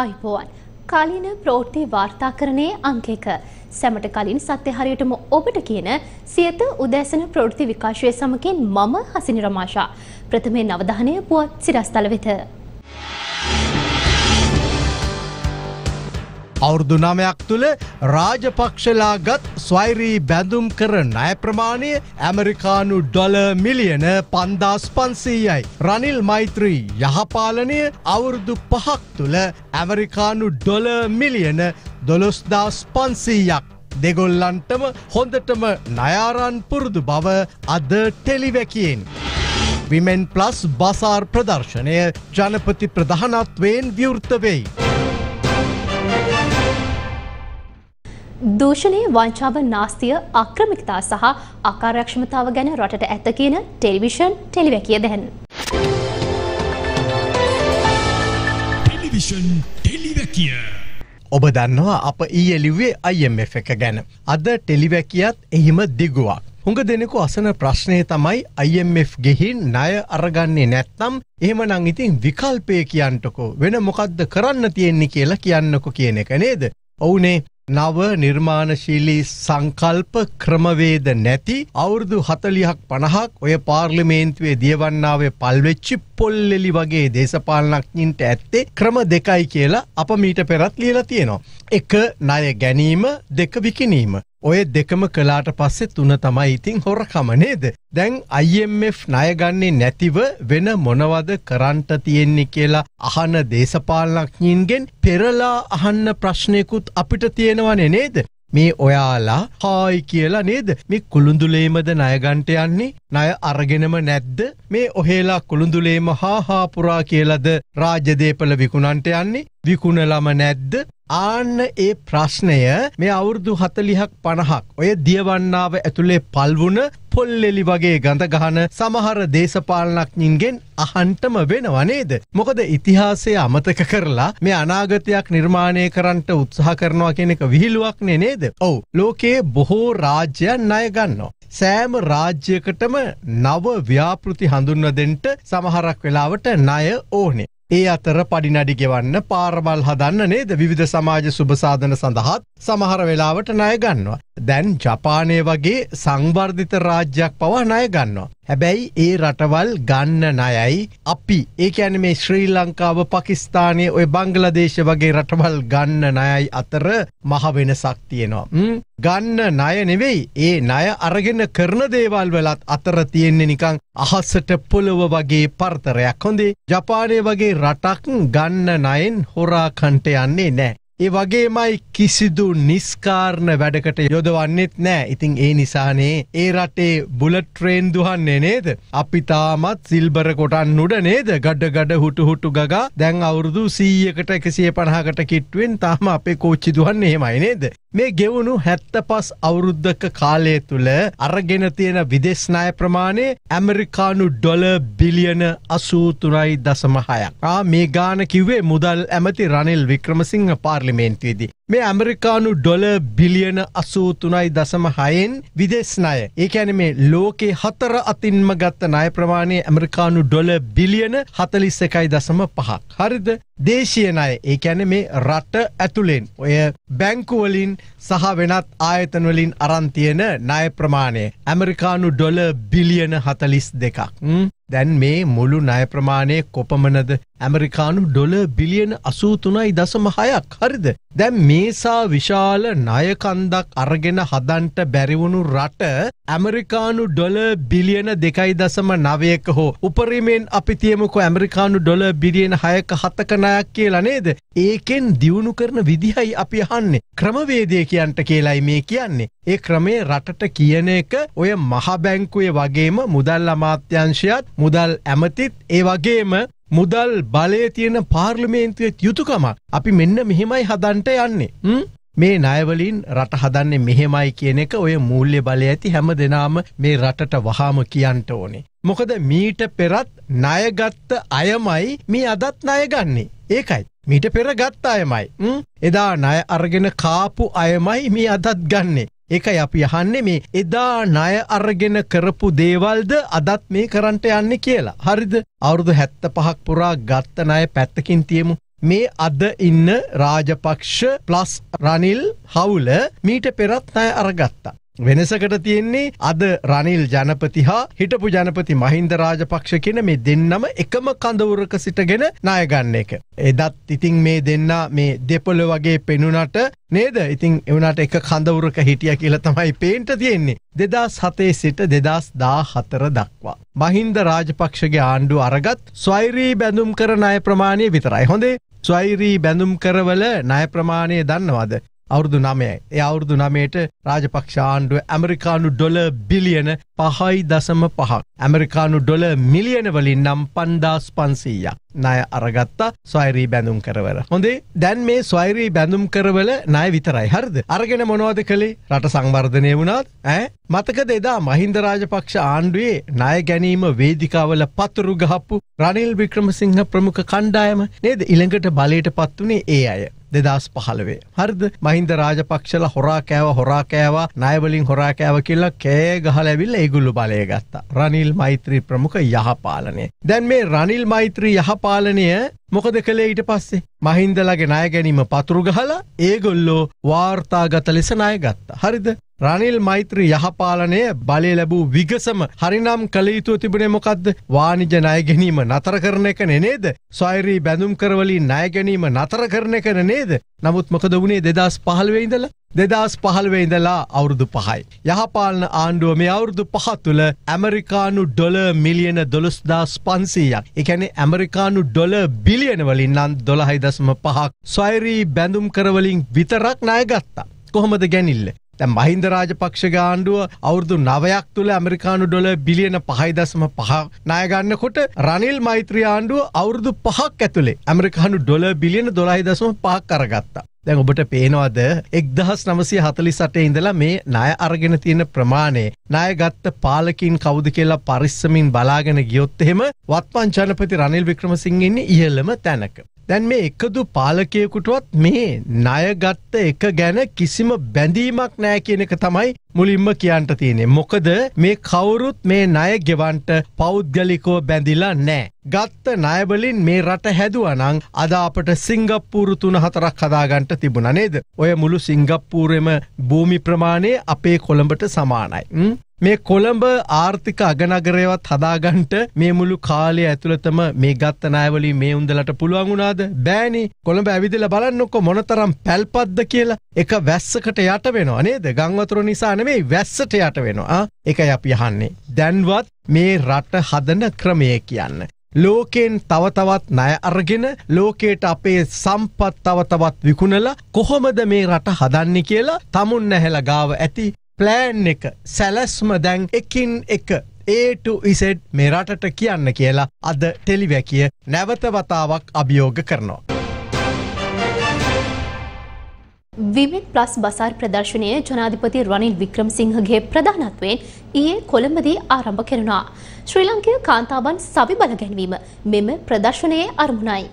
අයිබෝන් කාලීන ප්‍රෝට්ටි වාර්තාකරණයේ අංකෙක සැමට කලින් සත්‍ය හරියටම ඔබට කියන සියත උදෑසන ප්‍රවෘත්ති විකාශය සමගින් මම හසිනි රමාෂා ප්‍රථමයෙන් අවධානය පුවත් සිරස්තල වෙත අවුරුදු නමයක් තුළ රාජපක්ෂලා ගත් ස්වෛරී බැඳුම් කර ණය ප්‍රමාණය ඇමරිකානු ඩොල මිලියන පන්දාස් පන්සීයයි. රනිල් මෛත්‍රී යහපාලනය අවුරුදු පහක් තුළ ඇමරිකානු ඩොල මිලියන දොළොස්දාස් පන්සීයක්. දෙගොල්ලන්ටම හොඳටම නයාරන් පුරුදු බව අද ටෙලිවැකෙන්. විමෙන් ප්ලස් බසාර් ප්‍රදර්ශනය ජනපති ප්‍රධානත්වයෙන් විවෘත වෙයි. දූෂණය වංචාව නාස්තිය අක්‍රමිකතා සහ අකාර්යක්ෂමතාව ගැන රටට ඇත කියන ටෙලිවිෂන් ටෙලිවැකිය දැන්. ටෙලිවිෂන් ටෙලිවැකිය. ඔබ දන්නවා අප ඊය ලිව්වේ IMF එක ගැන. අද ටෙලිවැකියත් එහිම දිගුවක්. හුඟ දෙනෙකු අසන ප්‍රශ්නය තමයි IMF ගෙහින් ණය අරගන්නේ නැත්නම් එහෙමනම් ඉතින් විකල්පය කියන්ටකෝ වෙන මොකද්ද කරන්න තියෙන්නේ කියලා කියන්නකො කියන එක නේද? ඔවුනේ නව නිර්මාණශීලී සංකල්ප ක්‍රමවේද නැති අවුරුදු හතලිහක් පණහක් ඔය පාර්ලිමේන්තුවේ දියවන්නාවේ පල්වෙච්චි පොල්ලෙලි වගේ දේශපාලනක්ඥින්ට ඇත්තේ ක්‍රම දෙකයි කියලා අප මීට පෙරත් ලියලා තියෙනවා. එක ණය ගැනීම දෙක විකිනීම. ඔය දෙකම කලාට පස්සේ තුන තමයි ඉතින් හොරකම නේද? දැන් IMF ණය ගන්නේ නැතිව වෙන මොනවද කරන්ට තියෙන්නේ කියලා අහන දේශපාලනඥයින්ගෙන් පෙරලා අහන්න ප්‍රශ්නයකුත් අපිට තියෙනවනේ නේද? මේ ඔයාලා හායි කියලා නේද මේ කුළුඳුලේමද ණයගන්ට යන්නේ ණය අරගෙනම නැද්ද මේ ඔහෙලා කුළුඳුලේම හා හා පුරා කියලාද රාජ්‍ය දේපල විකුණන්ට යන්නේ විකුණලම නැද්ද ආන්න ඒ ප්‍රශ්නය මේ අවුරුදු හතලිහක් පණහක් ඔය දියවන්නාව ඇතුළේ පල්වුන පොල්ලෙලි වගේ ගඳ ගහන සමහර දේශපාලනක්ඥින්ගෙන් අහන්ටම වෙනව නේද. මොකද ඉතිහාසය අමතක කරලා මේ අනාගතයක් නිර්මාණය කරන්නට උත්සාහ කරනවා කෙනෙක විහිළුවක්නේ නේද. ඔවු ලෝකයේ බොහෝ රාජ්‍යයන් ණයගන්නවා. සෑම රාජ්‍යකටම නව ව්‍යාපෘති හඳුන්වදෙන්ට සමහරක් වෙලාවට ණය ඕනේ. ඒ අතර පඩිනඩි ගෙවන්න පාරවල් හදන්න නේද විධ සමාජ සුභසාධන සඳහාත් සමහර වෙලාවට ණය ගන්නවා. දැන් ජපානය වගේ සංවර්ධිත රාජ්‍යයක් පවා ණය ගන්නවා. හැබැයි ඒ රටවල් ගන්න ණයයි අපි ඒ කියන්නේ මේ ශ්‍රී ලංකාව පකිස්තානයේ ඔය බංග්ලාදේශ වගේ රටවල් ගන්න ණයයි අතර මහ වෙනසක් තියෙනවා. ගන්න ණය නෙවෙයි ඒ ණය අරගෙන කරන දේවල් වලත් අතර තියෙන්නේ නිකන් අහසට පොළව වගේ පරතරයක්. හොඳේ ජපානය වගේ රටක් ගන්න ණයෙන් හොරාකන්ට යන්නේ නැහැ. ඒ වගේමයි කිසිදු නිස්කාරණ වැඩකට යොදවන්නෙත් නෑ ඉතිං ඒ නිසානේ ඒ රටේ බුලට ට්‍රේන් දුහන්නේ නේද අපි තාමත් සිල්බර කොටන් උඩ නේද ගඩ ගඩ හුටු හුටු ගගා දැන් අවුරුදු සීයකට එකසිය පණහකට කිට්ටුවෙන් තාම අපේ කෝච්චි දුහන්න එහෙමයි නේද මේ ගෙවුණු හැත්ත පස් අවුරුද්ධක කාලය තුළ අරගෙන තියෙන විදේශනාය ප්‍රමාණය ඇමරිකානු ඩොල බිලියන අසූතුරයි දසමහයක්. ආ මේ ගාන කිවේ මුදල් ඇමති රනිල් වික්‍රමසිංහ පාර්ලිමේන්තුවේදී. මේ ඇමරිකානු ඩොල බිලියන අසූ තුනයි දසම හයෙන් විදෙස් ණය. ඒ කියන්නේ මේ ලෝකේ හතර අතින්ම ගත්ත ණය ප්‍රමාණය ඇමරිකානු ඩොල බිලියන 41.5ක්. හරිද? දේශීය ණය. ඒ කියන්නේ මේ රට ඇතුලෙන් ඔය බැංකු වලින් සහ වෙනත් ආයතනවලින් අරන්තියෙන ණය ප්‍රමාණය ඇමරිකානු ඩොල බිලියන හතලිස් දෙකක්. දැන් මේ මුළු ණය ප්‍රමාණය කොපමණද ඇමරිකානු ඩොල බිලියන අසූතුනයි දසම හයක් හරිද. දැන් මේසා විශාල ණයකන්දක් අරගෙන හදන්ට බැරිවුණු රට ඇමරිකානු ඩොල බිලියන දෙකයි දසම නවයක හෝ. උපරිමෙන් අපිතියමකො ඇමරිකානු ඩොල බිලියන හයක හතක නයක් කියලා නේද. ඒකෙන් දියුණු කරන විදිහයි අපි අහන්නේ. ක්‍රමවේදය කිය බැංකුවේදීන්තයන්ට කියලයි මේ කියන්නේ. ඒ ක්‍රමේ රටට කියන එක ඔය මහබැංකුවේ වගේම මුදල් අමාත්‍යංශයත් මුදල් ඇමතිත් ඒ වගේම මුදල් බලය තියෙන පාර්ලිමේන්තුවත් යුතුකමක් අපි මෙන්න මෙහෙමයි හදන්ට යන්නේ. මේ නයවලින් රට හදන්නේ මෙහෙමයි කියන එක ඔය මූල්‍ය බලය ඇති හැම දෙනාම මේ රටට වහාම කියන්ට ඕනේ. මොකද මීට පෙරත් ණයගත්ත අයමයි මේ අදත් ණයගන්නේ. ඒකයි. මීට පෙර ගත්ත අයමයි. එදා ණය අරගෙන කාපු අයමයි මේ අදත් ගන්නේ. ඒකයි අපි අහන්නේ මේ එදා ණය අරගෙන කරපු දේවල්ද අදත් මේ කරන්ට යන්නේ කියලා. හරිද? අවුරුදු 75ක් පුරා ගත්ත ණය පැත්තකින් තියමු. මේ අද ඉන්න රාජපක්ෂ ප්ලස් රනිල් හවුල මීට පෙරත් ණය අරගත්තා. වෙනසකට තියෙන්නේ අද රනිල් ජනපති හා හිටපු ජනපති මහින්ද රාජපක්ෂ කියන මේ දෙන්නම එකම කඳවුරක සිටගෙන නායගන්න එක. එදත් ඉතිං මේ දෙන්න මේ දෙපොල වගේ පෙනුනට නේද ඉතිං එවනට එක කඳවුරක හිටිය කියල තමයි පේන්ට තියෙන්නේ. දෙදා සතේ සිට දෙදස් දා හතර දක්වා. මහින්ද රාජපක්ෂගේ ආණ්ඩු අරගත් ස්වෛරී බැඳුම් කර ණය ප්‍රමාණය විතරයි හොඳේ ස්වෛරී බැඳුම් කරවල ණය ප්‍රමාණය දන්නවද. අවුරුදු නමයයි. ඒ අවුරුදු නමයට රාජපක්ෂ ආණ්ඩුව ඇමරිකානු ඩොල බිලියන පහයි දසම පහක්. ඇමරිකානු ඩොල මිලියන වලින් නම් පන්දාස් පන්සීයක්. ණය අරගත්තා ස්වෛරී බැඳුම් කරවල. හොඳේ දැන් මේ ස්වෛරී බැඳුම් කරවල ණය විතරයි හරිද? අරගෙන මොනවද කළේ? රට සංවර්ධනය වුණාත් ඈ මතකද එදා මහින්ද රාජපක්ෂ ආණ්ඩුවේ ණය ගැනීම වේදිකාවල පතුරු ගහපු රනිල් වික්‍රමසිංහ ප්‍රමුඛ කණ්ඩායම නේද ඊළඟට බලයට පත් වුණේ ඒ අය. දෙදස් පහලවේ. හරිද මහින්ද රාජපක්ෂල හොරා කෑව හොරා කෑවා නයවලින් හොරා කෑව කියලා කෑ ගහල ඇවිල්ල ඒගුල්ලු බලය ගත්තා. රනිල් මෛත්‍රී ප්‍රමුඛ යහපාලනය. දැන් මේ රනිල් මෛත්‍රී යහපාලනය මොකද කළේ ඊට පස්සේ මහින්දලගේ ණය ගැනීම පතුරු ගහලා ඒගොල්ලෝ වාර්තාගත ලෙස ණය ගත්තා. හරිද? රනිල් මෛත්‍රී යහපාලනය බලය ලැබූ විගසම හරිනම් කළ යුතුව තිබුණේ මොකක්ද වාණිජ ණය ගැනීම නතර කරන එක නේද? සොයරී බැඳුම් කරවලින් ණය ගැනීම නතර කරන එක නේද? නමුත් මොකද වුණේ 2015 ඉඳලා? දෙදස් පහළවේ ඉඳලා අවුරුදු පහයි. යහපාලන ආණ්ඩුව මේ අවුරුදු පහ තුළ ඇමරිකානු ඩොල මිලියන දොළොස්දාස් පන්සීයක් එකැනේ ඇමරිකානු ඩොල බිලියනවලින් නන් දොළහයි දසම පහක් සොයරී බැඳුම් කරවලින් විතරක් නායගත්තා. කොහොමද ගැනිල්ල මහින්ද රාජපක්ෂ ගාණ්ඩුව අවුරදු නවයක් තුළ ඇමරිකානු ඩොල බිලියන පහයිදසම පහ නායගන්නකොට රනිල් මෛත්‍රී ආණ්ඩුව අවුරුදු පහක් ඇතුළේ ඇමරිකානු ඩොල බිලියන දොලහිදසම පහක් කරගත්තා. දැන් ඔබට පේනවද එක්දහස් නවසය හතලි සටේ ඉඳලා මේ ණය අරගෙන තියෙන ප්‍රමාණය ණය ගත්ත පාලකින් කවුද කියලා පරිස්සමින් බලාගෙන ගියොත් එහෙම වත්මන් ජනපති රනිල් වික්‍රමසිංහ ඉන්නේ ඉහළම තැනක. දැන් මේ එකදු පාලකයකුටුවත් මේ ණයගත්ත එක ගැන කිසිම බැඳීමක් නෑ කියන එක තමයි මුලින්ම කියන්ට තියෙනෙ. මොකද මේ කවුරුත් මේ ණය ගෙවන්ට පෞද්ගලිකෝ බැඳිලා නෑ. ගත්ත ණයවලින් මේ රට හැදුවනං අද අපට සිංගප්පූරු තුන හතරක් හදාගන්ට තිබුණ නේද. ඔය මුළු සිංගප්පූරෙම භූමි ප්‍රමාණය අපේ කොළඹට සමානයි. මේ කොළඹ ආර්ථික අගනගරයවත් හදාගන්ට මේ මුළු කාලය ඇතුළතම මේ ගත්ත නෑවලි මේ උන්දලට පුළුවන් වුණාද බෑනි කොළඹ ඇවිදිල බලන්නොක්කො මොනතරම් පැල්පද්ද කියලා එක වැස්සකට යට වෙනවා නේද ගංවතුර නිසා නෙමෙයි වැස්සට යට වෙනවා එකයි අපි අහන්නේ දැන්වත් මේ රට හදන ක්‍රමය කියන්න. ලෝකෙන් තවතවත් නය අරගෙන ලෝකයට අපේ සම්පත් තවතවත් විකුණලා කොහොමද මේ රට හදන්නේ කියලා තමුන් නැහැල ගාව ඇති ප්ලෑන් එක සැලැස්ම දැන් එකින් එක ඒටඉසෙඩ් මේ රටට කියන්න කියලා අද ටෙලිවැකිය නැවත වතාවක් අභියෝග කරනවා. විවිත් ප්ලස් බසාර් ප්‍රදර්ශනය ජනාධිපති රනිල් වික්‍රමසිංහගේ ප්‍රධානත්වයෙන් ඊයේ කොළඹදී ආරම්භ කෙරුණා. ශ්‍රී ලංකය කාන්තාවන් සවි බල ගැනවීම මෙම ප්‍රදර්ශනයේ අරමුණයි.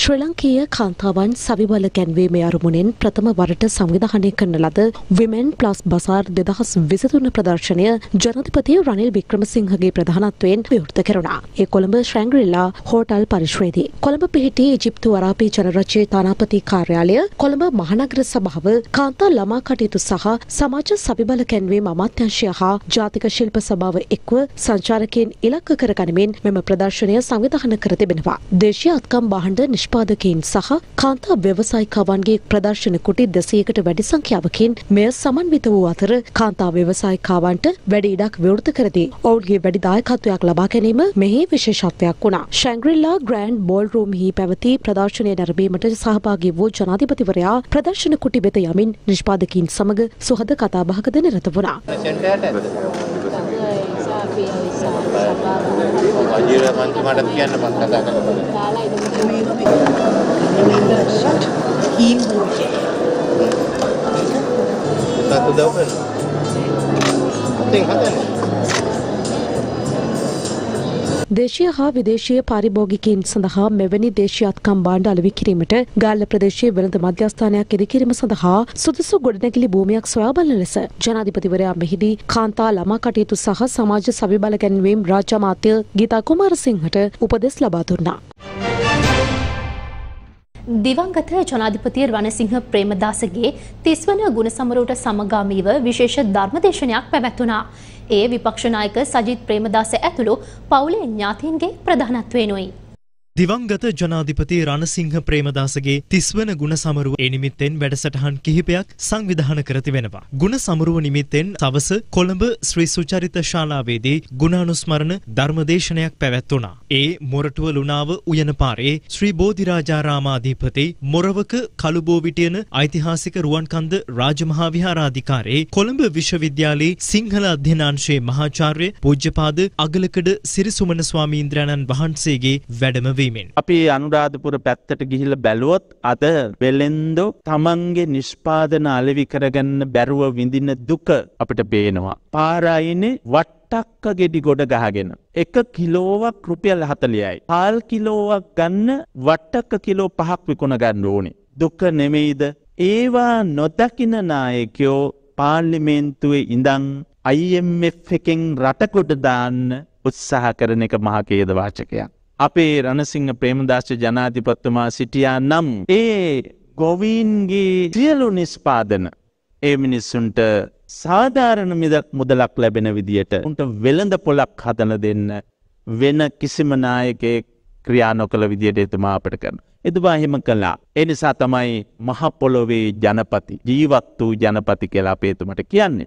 ශ්‍රී ලංකීය කාන්තාවන් සවිබල ගැන්වීමේ අරමුණෙන් ප්‍රථම වරට සංවිධානය කරන ලද විමෙන් ප්ලස් බසාර් දෙදහස් විසිතුන ප්‍රදර්ශනය ජනතිපති රනිල් වික්‍රමසිංහගේ ප්‍රධානත්වයෙන් විවෘත කරුණා. ඒ කොළඹ ශ්‍රැංග්‍රිල්ලා හෝටල් පරිශ්‍රයේදී. කොළඹ පිහිටි ඉජිප්තු වරාපී ජනරජයේ තානාපති කාර්යාලය කොළඹ මහනගර සභාව කාන්තා ළමා කටයුතු සහ සමාජ සවිබල ගැන්වීම අමාත්‍යංශය හා ජාතික ශිල්ප සභාව එක්ව සංචාරකයන් ඉලක්ක කරගනිමින් මෙම ප්‍රදර්ශනය සංවිධාන කර තිබෙනවා. දේශීය අත්කම් බාහණ්ඩ නිෂ්ප නිෂ්පාදකයින් සහ කාන්තා ව්‍යවසායිකාවන්ගේ ප්‍රදර්ශන කුටි දෙසයකට වැඩි සංඛ්‍යාවකින් මෙය සමන්විත වූ අතර කාන්තා ව්‍යවසායිකාවන්ට වැඩි ඉඩක් විවෘත කරදී ඔවුන්ගේ වැඩි දායකත්වයක් ලබා ගැනීම මෙහි විශේෂත්වයක් වුණා. ශැංග්‍රිල්ලා ග්‍රෑන්ඩ් බෝල් රූම්හි පැවති ප්‍රදර්ශනය නැරඹීමට සහභාගී වූ ජනාධිපතිවරයා ප්‍රදර්ශන කුටි වෙත යමින් නිෂ්පාදකින් සමග සුහද කතාබහකද නිරත වුණා. වජිර මන්ති මට කියන්න මම කතා කරනවා. තාලා ඉදොම දේශීය හා විදේශීය පාරිභෝගිකයින් සඳහා මෙවැනි දේශීයත්කම් බාණ්ඩ අලෙවි කිරීමට ගාල්ල ප්‍රදේශයේ වෙළඳ මධ්‍යස්ථානයක් ඉදිකිරීම සඳහා සුදුසු ගොඩනැගිලි භූමියක් සොයා බලන ලෙස ජනාධිපතිවරයා මෙහිදී කාන්තා ළමා කටයුතු සහ සමාජ සවිබල ගැන්වීම් රාජ්‍ය අමාත්‍ය ගීතා කුමාරසිංහට උපදෙස් ලබා දුන්නා. දිවංගත ජනාධිපති රණසිංහ ප්‍රේමදාසගේ තිස්වන ගුණසමරූට සමගාමීව විශේෂ ධර්මදේශනයක් පැවැත්වුණා. ඒ විපක්ෂනායක සජිත් ප්‍රේමදාස ඇතුළු පවුලේ ඥාතීන්ගේ ප්‍රධානත්වයෙනුයි. දිවංගත ජනාධිපති රණසිංහ ප්‍රේමදාසගේ තිස්වන ගුණ සමරුව ඒ නිමිත්තෙන් වැඩසටහන් කිහිපයක් සංවිධාන කර තිබෙනවා. ගුණ සමරුව නිමිත්තෙන් සවස කොළඹ ශ්‍රී සුචරිත ශාලාවේදී ගුණානුස්මරණ ධර්මදේශනයක් පැවැත්වුණා. ඒ මොරටුව ලුණාව උයන පාරේ ශ්‍රී බෝධිරාජාරාමාධිපති මොරවක කළුබෝවිටියන ඓතිහාසික රුවන්කන්ද රාජමහා විහාරාධිකාරේ කොළඹ විශ්වවිද්‍යාලයේ සිංහල අධ්‍යනාංශයේ මහාචාර්ය පූජ්‍යපාද අගලකඩ සිරිසුමන ස්වාමීන්ද්‍රයන්න් වහන්සේගේ වැඩම වේ. කිරීමෙන්. අපි අනුරාධපුර පැත්තට ගිහිල බැලුවොත් අද වෙලෙන්දෝ තමන්ගේ නිෂ්පාදන අලෙවි කරගන්න බැරුව විඳින්න දුක අපිට පේනවා. පාරයිනේ වට්ටක්ක ගෙඩි ගොඩ ගහගෙන. එක කිලෝවක් රුපියල් හතලියයි. හාල් කිලෝවක් ගන්න වට්ටක්ක කිලෝ පහක් විකුණ ගන්න ඕනි. දුක නෙමෙයිද. ඒවා නොදකින නායකයෝ පාර්ලිමේන්තුවේ ඉඳං IMF එකෙන් රටකොට දාන්න උත්සාහ කරන එක මහකේද වාචකයක්. අපේ රණසිංහ ප්‍රේමදාශ ජනාධිපත්තුමා සිටියා නම් ඒ ගොවීන්ගේ සියලු නිස්පාදන ඒ මිනිස්සුන්ට සාධාරණ මිදක් මුදලක් ලැබෙන විදියට උන්ට වෙළඳ පොලක් හදන දෙන්න වෙන කිසිම නායකයෙක් ක්‍රියා නොකළ විදියට එතුමා අපට කරන. එතුමා එහෙම කළා. ඒ නිසා තමයි මහ පොළොවේ ජනපති ජීවත් වූ ජනපති කියලා අපේ එතුමට කියන්නේ.